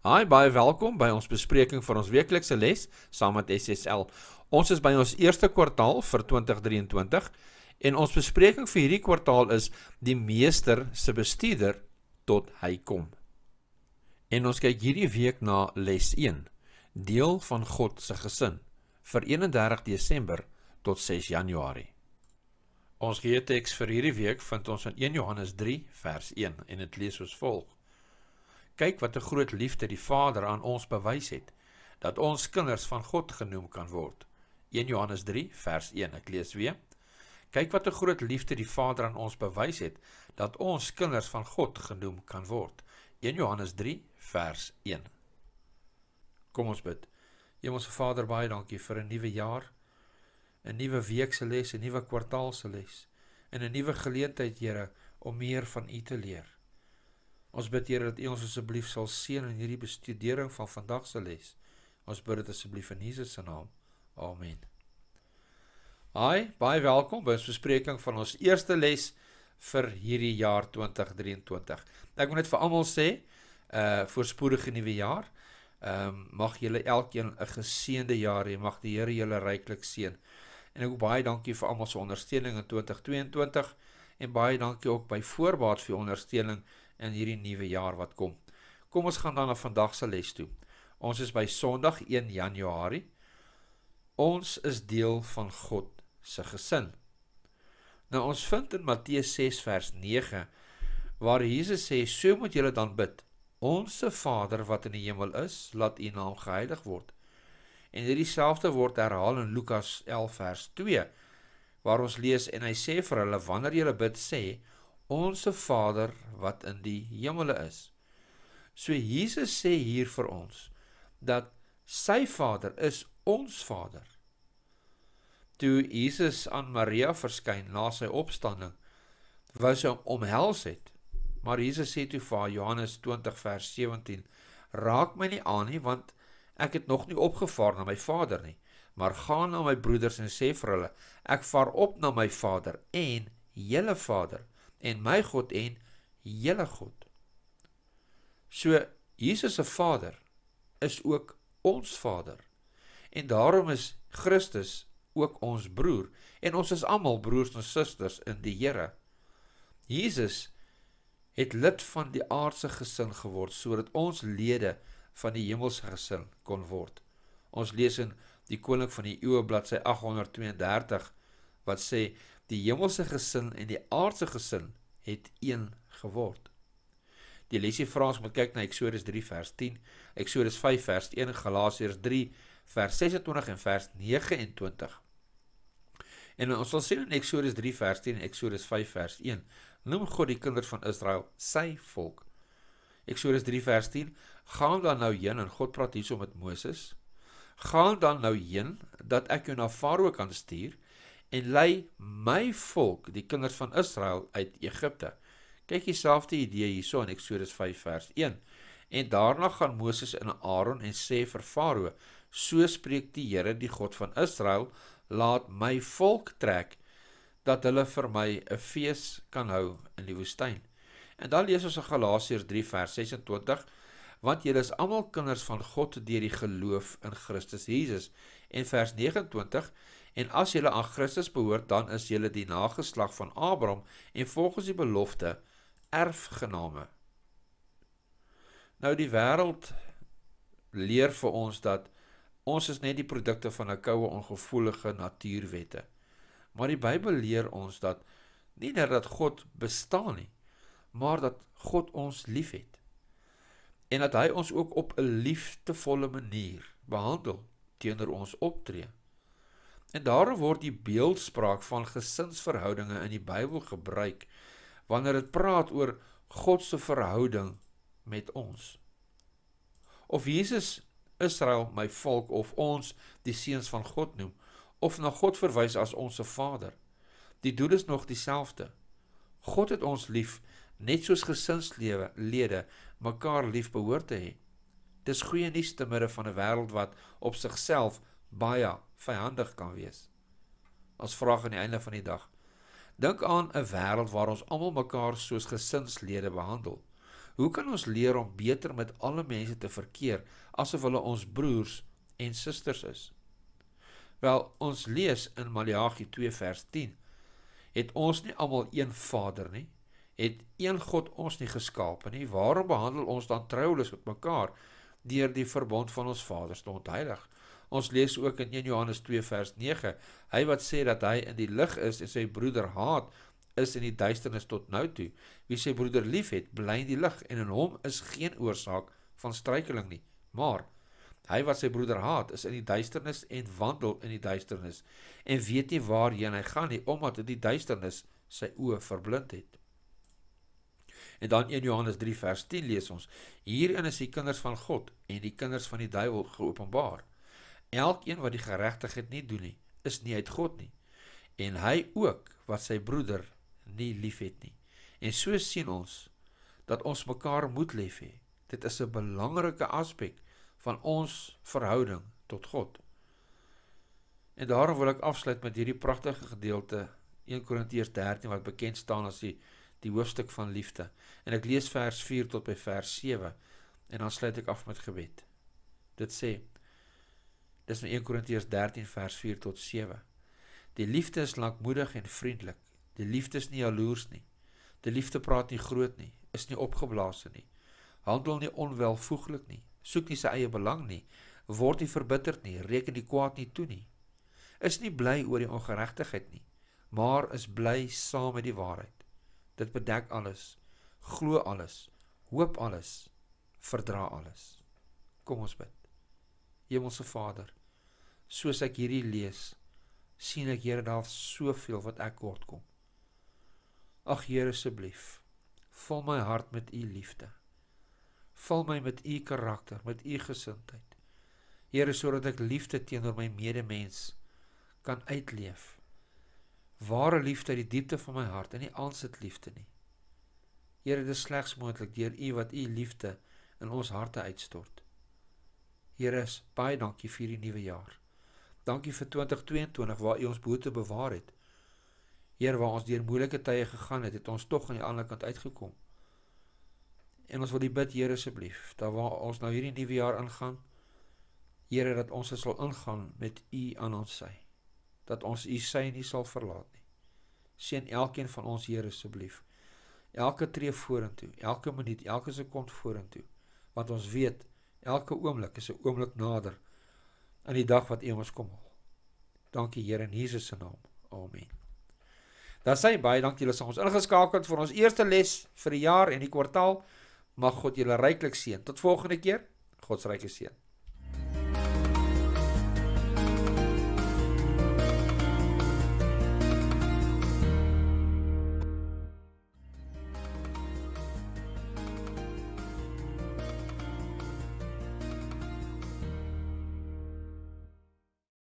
Hi, baie welkom by ons bespreking van ons weeklikse les saam met SSL. Ons is by ons eerste kwartaal vir 2023 en ons bespreking vir hierdie kwartaal is die meester se bestuurder tot hy kom. En ons kyk hierdie week na les 1, deel van God se gesin vir 31 Desember tot 6 Januarie. Ons gee teks vir hierdie week vind ons in 1 Johannes 3 vers 1 en dit lees soos volg: Kyk wat 'n groot liefde die Vader aan ons bewys het dat ons kinders van God genoem kan word. 1 Johannes 3 vers 1. Ek lees weer. Kyk wat 'n groot liefde die Vader aan ons bewys het dat ons kinders van God genoem kan word. 1 Johannes 3 vers 1. Kom ons bid. Hemelse Vader, baie dankie vir 'n nuwe jaar, 'n nuwe week se les, 'n nuwe kwartaal se les en 'n nuwe geleentheid, Here, om meer van U te leer. Ons bid Here dat U ons asseblief sal seën in hierdie bestudering van vandag se les. Ons bid dit asseblief in Jesus se naam. Amen. Hi, baie welkom by ons bespreking van ons eerste les vir hierdie jaar 2023. Ek wil net vir almal sê, uh voorspoedige nuwe jaar. Ehm um, mag julle elkeen 'n geseënde jaar hê. Mag die Here julle ryklik seën. En ek wil baie dankie vir almal se ondersteuning in 2022 en baie dankie ook by voorbaat vir ondersteuning in hierdie nuwe jaar wat kom. Kom ons gaan dan na vandag se les toe. Ons is by Sondag 1 Januarie. Ons is deel van God se gesin. Nou ons vind in Matteus 6 vers 9 waar Jesus sê: "So moet julle dan bid: Onse Vader wat in die hemel is, laat U naam geheilig word." En hierdie selfde word herhaal in Lukas 11 vers 2 waar ons lees en hy sê vir hulle: "Wanneer julle bid, sê: onsse Vader wat in die hemele is. So Jesus sê hier vir ons dat sy Vader is ons Vader. Toe Jesus aan Maria verskyn na sy opstanding, wou sy omhels het. Maar Jesus sê toe vir Johannes 20 vers 17: "Raak my nie aan nie, want ek het nog nie opgevaar na my Vader nie, maar gaan na my broeders en sê vir hulle: Ek vaar op na my Vader en julle Vader, en my God en julle God. So Jesus se Vader is ook ons Vader. En daarom is Christus ook ons broer en ons is almal broers en susters in die Here. Jesus het lid van die aardse gesin geword sodat ons lede van die hemelse gesin kon word. Ons lees in die koning van die eeue bladsy 832 wat sê Die hemelse gesin en die aardse gesin het een geword. Die lesie vra ons om te kyk na Eksodus 3 vers 10, Eksodus 5 vers 1, Galasiërs 3 vers 26 en vers 29. En ons sal sien in Eksodus 3 vers 10 en Eksodus 5 vers 1, noem God die kinders van Israel sy volk. Eksodus 3 vers 10, gaan dan nou heen en God praat hierso met Moses. Gaan dan nou heen dat ek jou na Farao kan stuur en lei my volk, die kinders van Israel uit Egipte. Kyk dieselfde idee hierso in Eksodus 5 vers 1. En daarna gaan Moses in Aaron en sê vir Farao: "So spreek die Here, die God van Israel, laat my volk trek dat hulle vir my 'n fees kan hou in die woestyn." En dan lees ons in Galasiërs 3 vers 26 want julle is almal kinders van God deur die geloof in Christus Jesus en vers 29 en as julle aan Christus behoort dan is julle die nageslag van Abraham en volgens die belofte erfgename. Nou die wêreld leer vir ons dat ons is net die produkte van 'n koue ongevoelige natuurwette. Maar die Bybel leer ons dat nie net dat God bestaan nie, maar dat God ons liefhet. En dat hy ons ook op 'n liefdevolle manier behandel teenoor ons optree. En daarom word die beeldspraak van gesinsverhoudinge in die Bybel gebruik wanneer dit praat oor God se verhouding met ons. Of Jesus Israel my volk of ons die seuns van God noem of na God verwys as ons se Vader. Die doel is nog dieselfde. God het ons lief net soos gesinslewe lede mekaar lief behoort te hê. Dis goeie nuus te midde van 'n wêreld wat op sigself baie vyandig kan wees. Ons vra aan die einde van die dag: Dink aan 'n wêreld waar ons almal mekaar soos gesinslede behandel. Hoe kan ons leer om beter met alle mense te verkeer asof hulle ons broers en susters is? Wel, ons lees in Maleagi 2 vers 10: Het ons nie almal een Vader nie? Het een God ons nie geskaap nie? Waarom behandel ons dan troulos met mekaar? deur die verbond van ons Vader te ontheilig. Ons lees ook in 1 Johannes 2 vers 9, hy wat sê dat hy in die lig is en sy broeder haat, is in die duisternis tot nou toe. Wie sy broeder liefhet, bly in die lig en in hom is geen oorsaak van struikeling nie. Maar hy wat sy broeder haat, is in die duisternis en wandel in die duisternis en weet nie waarheen hy gaan nie, omdat hy die duisternis sy oë verblind het. En dan 1 Johannes 3 vers 10 lees ons: Hierin is die kinders van God en die kinders van die duiwel geopenbaar. Elkeen wat die geregtigheid nie doen nie, is nie uit God nie. En hy ook wat sy broeder nie liefhet nie. En so sien ons dat ons mekaar moet lief hê. Dit is 'n belangrike aspek van ons verhouding tot God. En daarom wil ek afsluit met hierdie pragtige gedeelte 1 Korintiërs 13 wat bekend staan as die die hoofstuk van liefde. En ek lees vers 4 tot by vers 7 en dan sluit ek af met gebed. Dit sê Dis in nou 1 Korintiërs 13 vers 4 tot 7. Die liefde is lankmoedig en vriendelik. Die liefde is nie jaloers nie. Die liefde praat nie groot nie, is nie opgeblaas nie. Handel nie onwelvoeglik nie. Soek nie sy eie belang nie. Word nie verbitterd nie. Reken die kwaad nie toe nie. Is nie bly oor die ongeregtigheid nie, maar is bly saam met die waarheid. Dit bedek alles, glo alles, hoop alles, verdra alles. Kom ons bid. Hemelse Vader, soos ek hierdie lees, sien ek Here daar soveel wat ek kort kom. Ag Here asseblief, vul my hart met u liefde. Vul my met u karakter, met u gesindheid. Here sodat ek liefde teenoor my medemens kan uitleef ware liefde uit die diepte van my hart en nie aansit liefde nie. Here, dit is slegs moontlik deur U wat U liefde in ons harte uitstort. Here, baie dankie vir hierdie nuwe jaar. Dankie vir 2022 waar U ons boete bewaar het. Heer, waar ons deur moeilike tye gegaan het, het ons tog aan die ander kant uitgekom. En ons wil die bid, Here, asseblief, dat waar ons nou hierdie nuwe jaar ingaan, Here, dat ons sal ingaan met U aan ons sy dat ons u sy nie sal verlaat nie. Seën elkeen van ons Here asseblief. Elke tree vorentoe, elke minuut, elke sekond vorentoe, want ons weet elke oomblik is 'n oomblik nader aan die dag wat U ons kom haal. Dankie Here in Jesus se naam. Amen. Dan sê baie dankie julle sal ons ingeskakel vir ons eerste les vir die jaar en die kwartaal. Mag God julle ryklik seën. Tot volgende keer. God se ryke seën.